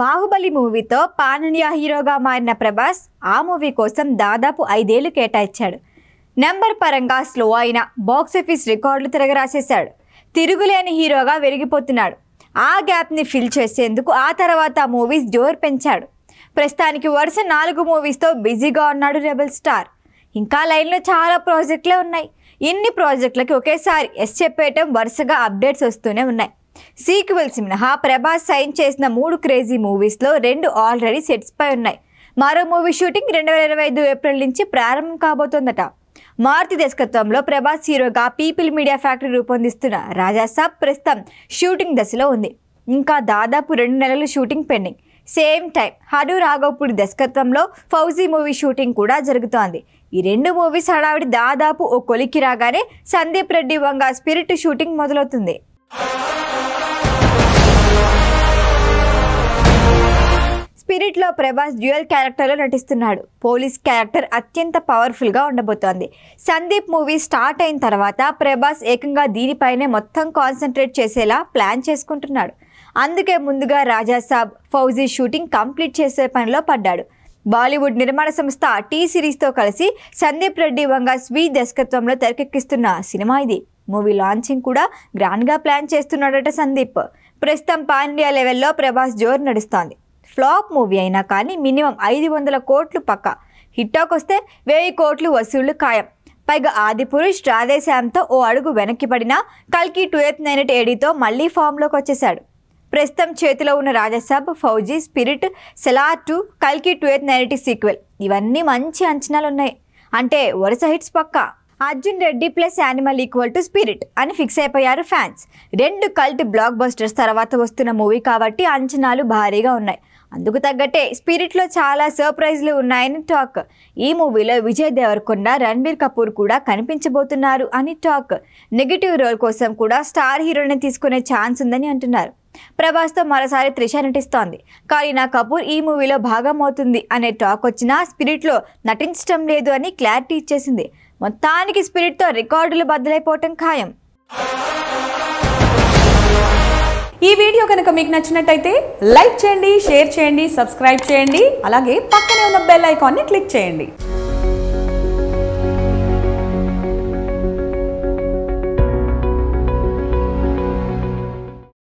బాహుబలి మూవీతో పాన్ హీరోగా మారిన ప్రభాస్ ఆ మూవీ కోసం దాదాపు ఐదేళ్లు కేటాయించాడు నెంబర్ పరంగా స్లో అయిన బాక్సాఫీస్ రికార్డులు తిరగరాసేశాడు తిరుగులేని హీరోగా వెలిగిపోతున్నాడు ఆ గ్యాప్ని ఫిల్ చేసేందుకు ఆ తర్వాత మూవీస్ జోరు పెంచాడు ప్రస్తుతానికి వరుస నాలుగు మూవీస్తో బిజీగా ఉన్నాడు రెబల్ స్టార్ ఇంకా లైన్లో చాలా ప్రాజెక్టులే ఉన్నాయి ఇన్ని ప్రాజెక్టులకి ఒకేసారి ఎస్ చెప్పేయటం వరుసగా అప్డేట్స్ వస్తూనే ఉన్నాయి సీక్వెల్స్ మినహా ప్రభాస్ సైన్ చేసిన మూడు క్రేజీ మూవీస్లో రెండు ఆల్రెడీ సెట్స్పై ఉన్నాయి మరో మూవీ షూటింగ్ రెండు వేల ఇరవై ఐదు ఏప్రిల్ నుంచి ప్రారంభం కాబోతోందట మారుతి దర్శకత్వంలో ప్రభాస్ హీరోగా పీపుల్ మీడియా ఫ్యాక్టరీ రూపొందిస్తున్న రాజాసాబ్ ప్రస్తుతం షూటింగ్ దశలో ఉంది ఇంకా దాదాపు రెండు నెలలు shooting pending same time Hanu Raghavapudi దర్శకత్వంలో ఫౌజీ మూవీ షూటింగ్ కూడా జరుగుతోంది ఈ రెండు మూవీస్ హడావిడి దాదాపు ఓ కొలికి రాగానే సందీప్ రెడ్డి వంగ స్పిరిట్ షూటింగ్ మొదలవుతుంది యూనిట్లో ప్రభాస్ డ్యూయల్ క్యారెక్టర్లో నటిస్తున్నాడు పోలీస్ క్యారెక్టర్ అత్యంత పవర్ఫుల్గా ఉండబోతోంది సందీప్ మూవీ స్టార్ట్ అయిన తర్వాత ప్రభాస్ ఏకంగా దీనిపైనే మొత్తం కాన్సన్ట్రేట్ చేసేలా ప్లాన్ చేసుకుంటున్నాడు అందుకే ముందుగా రాజాసాబ్ ఫౌజీ షూటింగ్ కంప్లీట్ చేసే పనిలో పడ్డాడు బాలీవుడ్ నిర్మాణ సంస్థ టీ సిరీస్తో కలిసి సందీప్ రెడ్డి వంగ స్వీ దర్శకత్వంలో తెరకెక్కిస్తున్న సినిమా ఇది మూవీ లాంచింగ్ కూడా గ్రాండ్గా ప్లాన్ చేస్తున్నాడట సందీప్ ప్రస్తుతం పాన్ ఇండియా లెవెల్లో ప్రభాస్ జోర్ నడుస్తోంది ఫ్లాప్ మూవీ అయినా కానీ మినిమం ఐదు వందల కోట్లు పక్క హిట్టాక్ వస్తే వెయ్యి కోట్లు వసూళ్లు ఖాయం పైగా ఆది పురుష్ రాధేశ్యామ్తో ఓ అడుగు వెనక్కి పడిన కల్కి టూ ఎయిత్ నైన్ ఎయిట్ ఏడీతో మళ్ళీ ఫామ్లోకి వచ్చేశాడు ప్రస్తుతం చేతిలో ఉన్న రాజసాబ్ ఫౌజీ స్పిరిట్ సెలార్ టూ కల్కి టూ ఎయిత్ నైన్ సీక్వెల్ ఇవన్నీ మంచి అంచనాలు ఉన్నాయి అంటే వరుస హిట్స్ పక్కా Arjun Reddy plus Animal equal to Spirit అని ఫిక్స్ అయిపోయారు ఫ్యాన్స్ రెండు కల్ట్ బ్లాక్ బస్టర్స్ తర్వాత వస్తున్న మూవీ కాబట్టి అంచనాలు భారీగా ఉన్నాయి అందుకు తగ్గట్టే స్పిరిట్లో చాలా సర్ప్రైజ్లు ఉన్నాయని టాక్ ఈ మూవీలో విజయ్ దేవరకొండ రణబీర్ కపూర్ కూడా కనిపించబోతున్నారు అని టాక్ నెగిటివ్ రోల్ కోసం కూడా స్టార్ హీరోని తీసుకునే ఛాన్స్ ఉందని అంటున్నారు ప్రభాస్తో మరోసారి త్రిష నటిస్తోంది కరీనా కపూర్ ఈ మూవీలో భాగం అవుతుంది అనే టాక్ వచ్చినా స్పిరిట్లో నటించడం లేదు అని క్లారిటీ ఇచ్చేసింది మొత్తానికి స్పిరిట్తో రికార్డులు బద్దలైపోవటం ఖాయం ఈ వీడియో కనుక మీకు నచ్చినట్టయితే లైక్ చేయండి షేర్ చేయండి సబ్స్క్రైబ్ చేయండి అలాగే పక్కనే ఉన్న బెల్ ఐకాన్ని క్లిక్ చేయండి